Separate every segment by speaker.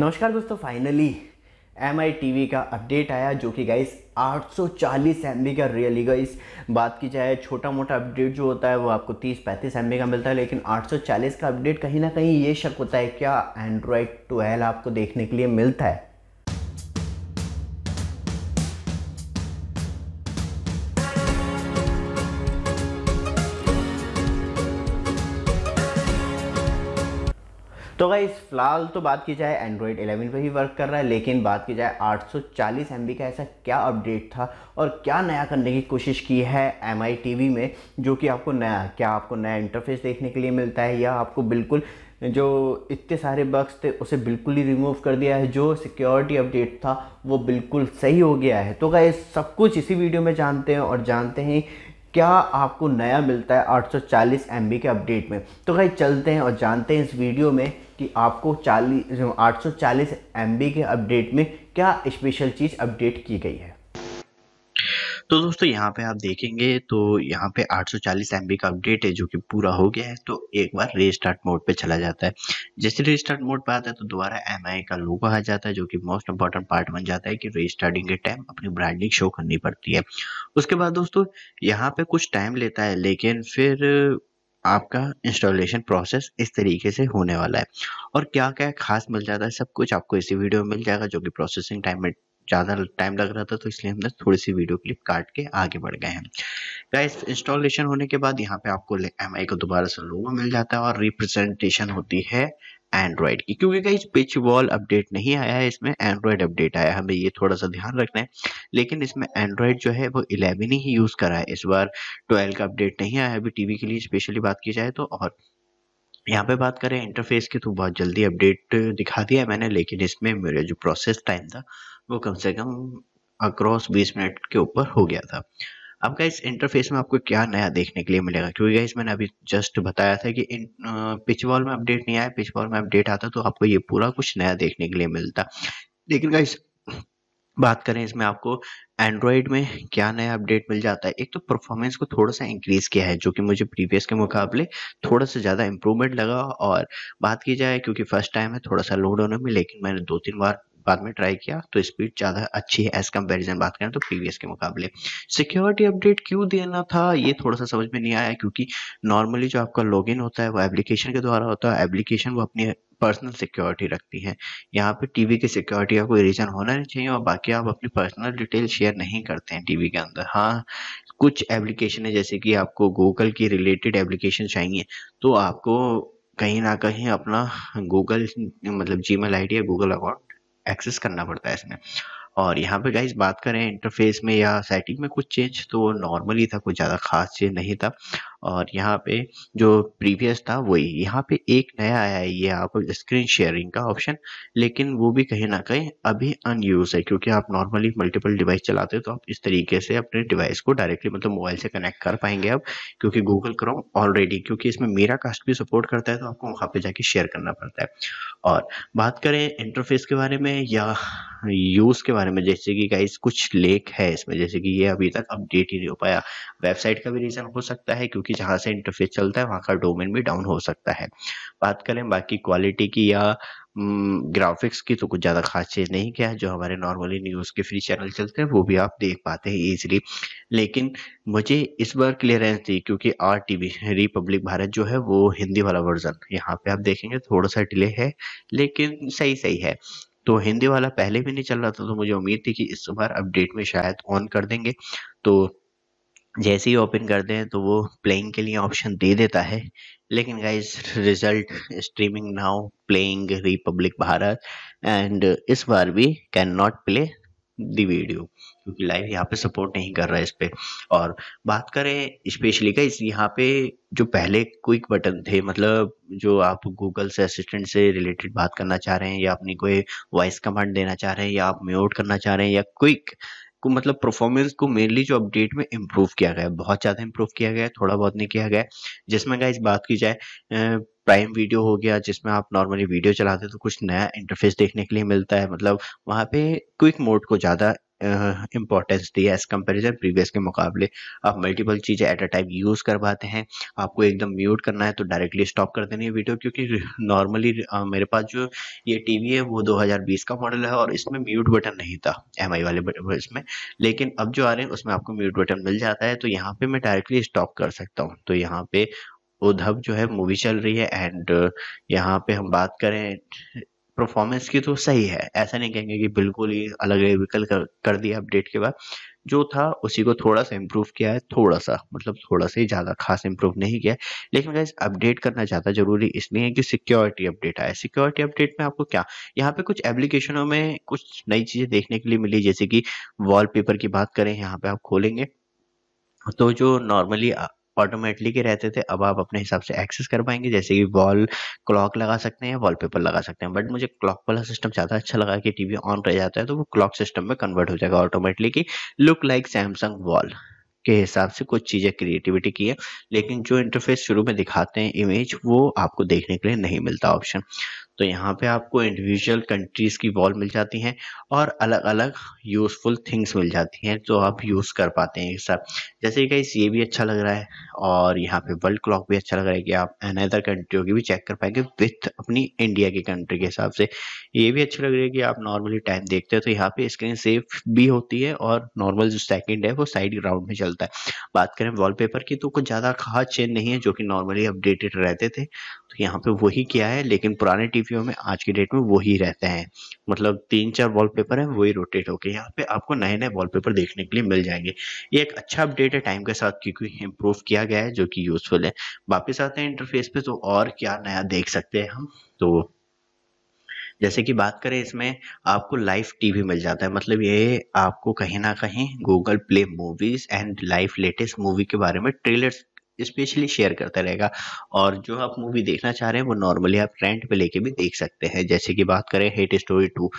Speaker 1: नमस्कार दोस्तों finally M आई का अपडेट आया जो कि गाइस 840 एम का रियली गाइस बात की जाए छोटा मोटा अपडेट जो होता है वो आपको 30-35 एम का मिलता है लेकिन 840 का अपडेट कहीं ना कहीं ये शक होता है क्या एंड्रॉयड 12 आपको देखने के लिए मिलता है तो इस फिलहाल तो बात की जाए एंड्रॉयड 11 पे ही वर्क कर रहा है लेकिन बात की जाए 840 सौ का ऐसा क्या अपडेट था और क्या नया करने की कोशिश की है एम आई में जो कि आपको नया क्या आपको नया इंटरफेस देखने के लिए मिलता है या आपको बिल्कुल जो इतने सारे बग्स थे उसे बिल्कुल ही रिमूव कर दिया है जो सिक्योरिटी अपडेट था वो बिल्कुल सही हो गया है तो गाइस सब कुछ इसी वीडियो में जानते हैं और जानते हैं क्या आपको नया मिलता है 840 सौ के अपडेट में तो गाइस चलते हैं और जानते हैं इस वीडियो में कि आपको चालीस 40 840 एमबी के अपडेट में क्या स्पेशल चीज़ अपडेट की गई है तो दोस्तों यहाँ पे आप देखेंगे तो यहाँ पे 840 सौ का अपडेट है जो कि पूरा हो गया है तो एक बार रीस्टार्ट मोड पे चला जाता है जैसे रीस्टार्ट मोड पे आता है तो दोबारा एम का लोगो आ जाता है जो कि मोस्ट इंपॉर्टेंट पार्ट बन जाता है कि रीस्टार्टिंग के टाइम अपनी ब्रांडिंग शो करनी पड़ती है उसके बाद दोस्तों यहाँ पे कुछ टाइम लेता है लेकिन फिर आपका इंस्टॉलेशन प्रोसेस इस तरीके से होने वाला है और क्या क्या खास मिल जाता है सब कुछ आपको इसी वीडियो में मिल जाएगा जो कि प्रोसेसिंग टाइम में ज़्यादा टाइम लग रहा था तो इसलिए हमने थोड़ी सी वीडियो क्लिप काट के आगे बढ़ गए हैं गाइस इंस्टॉलेशन होने के बाद यहाँ पे आपको एम को दोबारा से लोगो मिल जाता है और रिप्रेजेंटेशन होती है एंड्रॉयड की क्योंकि कहीं पिच वॉल अपडेट नहीं आया है इसमें एंड्रॉयड अपडेट आया है हमें ये थोड़ा सा ध्यान रखना है लेकिन इसमें एंड्रॉयड जो है वो इलेवन ही यूज़ करा है इस बार ट्वेल्व का अपडेट नहीं आया है अभी टीवी के लिए स्पेशली बात की जाए तो और यहाँ पे बात करें इंटरफेस की तो बहुत जल्दी अपडेट दिखा दिया मैंने लेकिन इसमें मेरा जो प्रोसेस टाइम था वो कम से कम अक्रॉस बीस मिनट के ऊपर हो गया था अब गाइस इंटरफेस में आपको क्या नया देखने के लिए मिलेगा क्योंकि गाइस मैंने अभी जस्ट बताया था कि इन पिच बॉल में अपडेट नहीं आया पिच बॉल में अपडेट आता तो आपको ये पूरा कुछ नया देखने के लिए मिलता लेकिन गाइस बात करें इसमें आपको एंड्रॉयड में क्या नया अपडेट मिल जाता है एक तो परफॉर्मेंस को थोड़ा सा इंक्रीज किया है जो कि मुझे प्रीवियस के मुकाबले थोड़ा सा ज़्यादा इम्प्रूवमेंट लगा और बात की जाए क्योंकि फर्स्ट टाइम है थोड़ा सा लोड होने में लेकिन मैंने दो तीन बार बाद में ट्राई किया तो स्पीड ज़्यादा अच्छी है एज कम्पेरिजन बात करें तो प्रीवियस के मुकाबले सिक्योरिटी अपडेट क्यों देना था ये थोड़ा सा समझ में नहीं आया क्योंकि नॉर्मली जो आपका लॉग होता है वो एप्लीकेशन के द्वारा होता है एप्लीकेशन वो अपनी पर्सनल सिक्योरिटी रखती है यहाँ पे टीवी की सिक्योरिटी का कोई रीज़न होना नहीं चाहिए और बाकी आप अपनी पर्सनल डिटेल शेयर नहीं करते हैं टीवी के अंदर हाँ कुछ एप्लीकेशन है जैसे कि आपको गूगल की रिलेटेड एप्लीकेशन चाहिए तो आपको कहीं ना कहीं अपना गूगल मतलब जी मेल आई डी या गूगल अकाउंट एक्सेस करना पड़ता है इसमें और यहाँ पे गाइज बात करें इंटरफेस में या सेटिंग में कुछ चेंज तो नॉर्मल ही था कुछ ज़्यादा खास चेंज नहीं था और यहाँ पे जो प्रीवियस था वही यहाँ पे एक नया आया है ये आप स्क्रीन शेयरिंग का ऑप्शन लेकिन वो भी कहीं ना कहीं अभी अनयूज है क्योंकि आप नॉर्मली मल्टीपल डिवाइस चलाते हो तो आप इस तरीके से अपने डिवाइस को डायरेक्टली मतलब मोबाइल से कनेक्ट कर पाएंगे आप क्योंकि गूगल क्रोम ऑलरेडी क्योंकि इसमें मेरा कास्ट भी सपोर्ट करता है तो आपको वहाँ पे जाके शेयर करना पड़ता है और बात करें इंटरफेस के बारे में या यूज़ के बारे में जैसे कि गाइस कुछ लेक है इसमें जैसे कि ये अभी तक अपडेट ही नहीं हो पाया वेबसाइट का भी रीज़न हो सकता है क्योंकि क्योंकि जहाँ से इंटरफेस चलता है वहाँ का डोमेन भी डाउन हो सकता है बात करें बाकी क्वालिटी की या ग्राफिक्स की तो कुछ ज़्यादा खास चीज़ नहीं क्या है जो हमारे नॉर्मली न्यूज़ के फ्री चैनल चलते हैं वो भी आप देख पाते हैं ईजिली लेकिन मुझे इस बार क्लियरेंस थी क्योंकि R T V Republic Bharat जो है वो हिंदी वाला वर्जन यहाँ पे आप देखेंगे थोड़ा सा डिले है लेकिन सही सही है तो हिंदी वाला पहले भी नहीं चल रहा था तो मुझे उम्मीद थी कि इस बार अपडेट में शायद ऑन कर देंगे तो जैसे ही ओपन करते हैं तो वो प्लेइंग के लिए ऑप्शन दे देता है लेकिन guys result streaming now playing Republic Bharat and इस बार भी cannot play the video क्योंकि लाइव यहाँ पे सपोर्ट नहीं कर रहा है इस पर और बात करें स्पेशली का यहाँ पे जो पहले क्विक बटन थे मतलब जो आप गूगल से असिस्टेंट से रिलेटेड बात करना चाह रहे हैं या अपनी कोई वॉइस कमांड देना चाह रहे हैं या आप म्यूट करना चाह रहे हैं या क्विक को मतलब परफॉर्मेंस को मेनली जो अपडेट में इम्प्रूव किया गया है बहुत ज़्यादा इम्प्रूव किया गया है थोड़ा बहुत नहीं किया गया है जिसमें इस बात की जाए प्राइम वीडियो हो गया जिसमें आप नॉर्मली वीडियो चलाते हैं तो कुछ नया इंटरफेस देखने के लिए मिलता है मतलब वहाँ पे क्विक मोड को ज़्यादा इम्पोर्टेंस दी है एज कम्पेरिजन प्रीवियस के मुकाबले आप मल्टीपल चीज़ें एट अ टाइम यूज़ कर पाते हैं आपको एकदम म्यूट करना है तो डायरेक्टली स्टॉप कर देनी है वीडियो क्योंकि नॉर्मली मेरे पास जो ये वी है वो बीस का मॉडल है और इसमें म्यूट बटन नहीं था एम वाले इसमें लेकिन अब जो आ रहे हैं उसमें आपको म्यूट बटन मिल जाता है तो यहाँ पर मैं डायरेक्टली स्टॉप कर सकता हूँ तो यहाँ पे उधब जो है मूवी चल रही है एंड यहाँ पे हम बात करें परफॉर्मेंस की तो सही है ऐसा नहीं कहेंगे कि बिल्कुल ही अलग रिविकल कर, कर दिया अपडेट के बाद जो था उसी को थोड़ा सा इम्प्रूव किया है थोड़ा सा मतलब थोड़ा सा ही ज़्यादा खास इम्प्रूव नहीं किया लेकिन गैस अपडेट करना ज़्यादा जरूरी इसलिए है कि सिक्योरिटी अपडेट आया सिक्योरिटी अपडेट में आपको क्या यहाँ पे कुछ एप्लीकेशनों में कुछ नई चीज़ें देखने के लिए मिली जैसे कि वॉलपेपर की बात करें यहाँ पे आप खोलेंगे तो जो नॉर्मली ऑटोमेटिकली के रहते थे अब आप अपने हिसाब से एक्सेस कर पाएंगे जैसे कि वॉल क्लॉक लगा सकते हैं वॉलपेपर लगा सकते हैं बट मुझे क्लॉक वाला सिस्टम ज़्यादा अच्छा लगा कि टीवी ऑन रह जाता है तो वो क्लॉक सिस्टम में कन्वर्ट हो जाएगा ऑटोमेटिकली की लुक लाइक सैमसंग वॉल के हिसाब से कुछ चीज़ें क्रिएटिविटी की है लेकिन जो इंटरफेस शुरू में दिखाते हैं इमेज वो आपको देखने के लिए नहीं मिलता ऑप्शन तो यहाँ पे आपको इंडिविजुअल कंट्रीज़ की वॉल मिल जाती हैं और अलग अलग यूज़फुल थिंग्स मिल जाती हैं जो आप यूज़ कर पाते हैं सब जैसे कि ये भी अच्छा लग रहा है और यहाँ पे वर्ल्ड क्लॉक भी अच्छा लग रहा है कि आप अनदर कंट्रियों की भी चेक कर पाएंगे विथ अपनी इंडिया की कंट्री के हिसाब से ये भी अच्छा लग रहा है कि आप नॉर्मली टाइम देखते हो तो यहाँ पे स्क्रीन सेफ भी होती है और नॉर्मल जो सेकेंड है वो साइड ग्राउंड में चलता है बात करें वॉल की तो कुछ ज़्यादा खास चेंज नहीं है जो कि नॉर्मली अपडेटेड रहते थे तो यहाँ पे वही किया है लेकिन पुराने टीवीओ में आज की डेट में वही रहते हैं मतलब तीन चार वॉलपेपर है वही रोटेट होके यहाँ पे आपको नए नए वॉलपेपर देखने के लिए मिल जाएंगे ये एक अच्छा अपडेट है टाइम के साथ क्योंकि इम्प्रूव किया गया है जो कि यूजफुल है वापस आते हैं इंटरफेस पे तो और क्या नया देख सकते हैं हम तो जैसे कि बात करें इसमें आपको लाइव टीवी मिल जाता है मतलब ये आपको कहीं ना कहीं Google Play movies and live latest movie के बारे में ट्रेलर्स स्पेशली शेयर करता रहेगा और जो आप मूवी देखना चाह रहे हैं वो नॉर्मली आप रेंट पे लेके भी देख सकते हैं जैसे कि बात करें हेट स्टोरी टू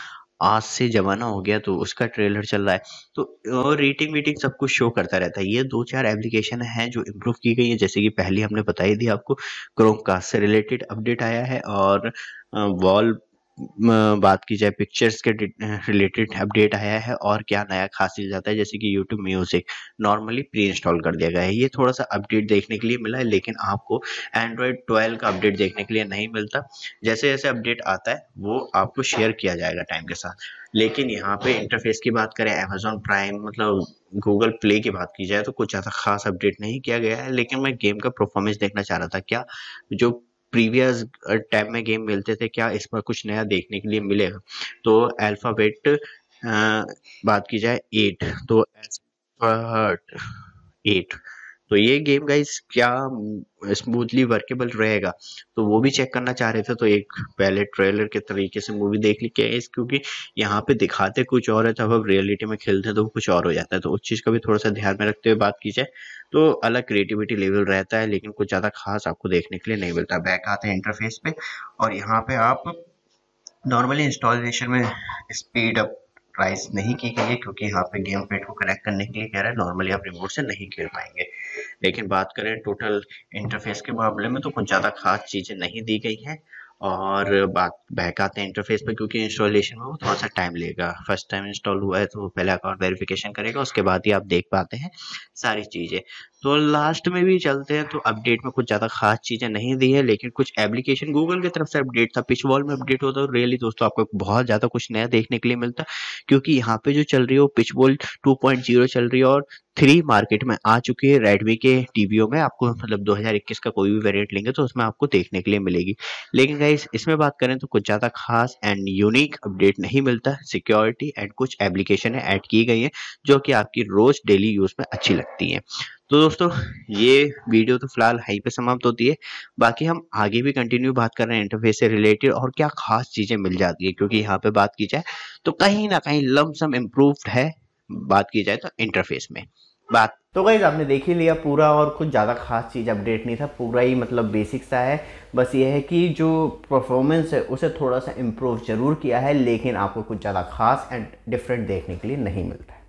Speaker 1: आज से जमाना हो गया तो उसका ट्रेलर चल रहा है तो और रेटिंग वेटिंग सब कुछ शो करता रहता है ये दो चार एप्लीकेशन हैं जो इम्प्रूव की गई है जैसे कि पहले हमने बताई थी आपको क्रोम कास्ट से रिलेटेड अपडेट आया है और वॉल बात की जाए पिक्चर्स के रिलेटेड अपडेट आया है और क्या नया खास चीज़ आता है जैसे कि YouTube music normally pre install कर दिया गया है ये थोड़ा सा अपडेट देखने के लिए मिला है लेकिन आपको एंड्रॉयड ट्वेल्व का अपडेट देखने के लिए नहीं मिलता जैसे जैसे अपडेट आता है वो आपको शेयर किया जाएगा टाइम के साथ लेकिन यहाँ पे इंटरफेस की बात करें अमेजोन प्राइम मतलब गूगल प्ले की बात की जाए तो कुछ ज़्यादा खास अपडेट नहीं किया गया है लेकिन मैं गेम का परफॉर्मेंस देखना चाह रहा था क्या जो प्रीवियस टाइम uh, में गेम मिलते थे क्या इस पर कुछ नया देखने के लिए मिलेगा तो अल्फ़ाबेट uh, बात की जाए एट तो एट तो ये गेम गाइस क्या स्मूथली वर्केबल रहेगा तो वो भी चेक करना चाह रहे थे तो एक पहले ट्रेलर के तरीके से मूवी देख ली क्या क्योंकि यहाँ पे दिखाते कुछ और है जब हम रियलिटी में खेलते हैं तो कुछ और हो जाता है तो उस चीज़ का भी थोड़ा सा ध्यान में रखते हुए बात की जाए तो अलग क्रिएटिविटी लेवल रहता है लेकिन कुछ ज़्यादा खास आपको देखने के लिए नहीं मिलता बैक आते हैं इंटरफेस पे और यहाँ पे आप नॉर्मली इंस्टॉलेशन में स्पीड अप प्राइस नहीं की गई है क्योंकि यहाँ पे गेम पेट को कनेक्ट करने के लिए कह रहा है नॉर्मली आप रिमोट से नहीं खेल पाएंगे लेकिन बात करें टोटल इंटरफेस के मामले में तो कुछ ज़्यादा खास चीज़ें नहीं दी गई हैं और बात बहक आते हैं इंटरफेस पर क्योंकि इंस्टॉलेशन में वो थोड़ा सा टाइम लेगा फर्स्ट टाइम इंस्टॉल हुआ है तो पहले अकाउंट वेरिफिकेशन करेगा उसके बाद ही आप देख पाते हैं सारी चीज़ें तो लास्ट में भी चलते हैं तो अपडेट में कुछ ज़्यादा खास चीज़ें नहीं दी है लेकिन कुछ एप्लीकेशन गूगल की तरफ से अपडेट था पिछ बॉल में अपडेट होता है रियली दोस्तों आपको बहुत ज़्यादा कुछ नया देखने के लिए मिलता क्योंकि यहाँ पे जो चल रही है वो पिच बॉल टू चल रही है और थ्री मार्केट में आ चुकी है रेडमी के टीवीओ में आपको मतलब 2021 का कोई भी वेरिएंट लेंगे तो उसमें आपको देखने के लिए मिलेगी लेकिन गाइस इसमें बात करें तो कुछ ज़्यादा खास एंड यूनिक अपडेट नहीं मिलता सिक्योरिटी एंड कुछ एप्लीकेशन ऐड की गई हैं जो कि आपकी रोज़ डेली यूज़ में अच्छी लगती हैं तो दोस्तों ये वीडियो तो फिलहाल हाई पे समाप्त होती है बाकी हम आगे भी कंटिन्यू बात कर रहे हैं इंटरफेस से रिलेटेड और क्या खास चीज़ें मिल जाती है क्योंकि यहाँ पे बात की जाए तो कहीं ना कहीं लमसम इम्प्रूव्ड है बात की जाए तो इंटरफेस में बात तो गई आपने देख ही लिया पूरा और कुछ ज़्यादा खास चीज़ अपडेट नहीं था पूरा ही मतलब बेसिक सा है बस ये है कि जो परफॉर्मेंस है उसे थोड़ा सा इम्प्रूव ज़रूर किया है लेकिन आपको कुछ ज़्यादा खास एंड डिफरेंट देखने के लिए नहीं मिलता है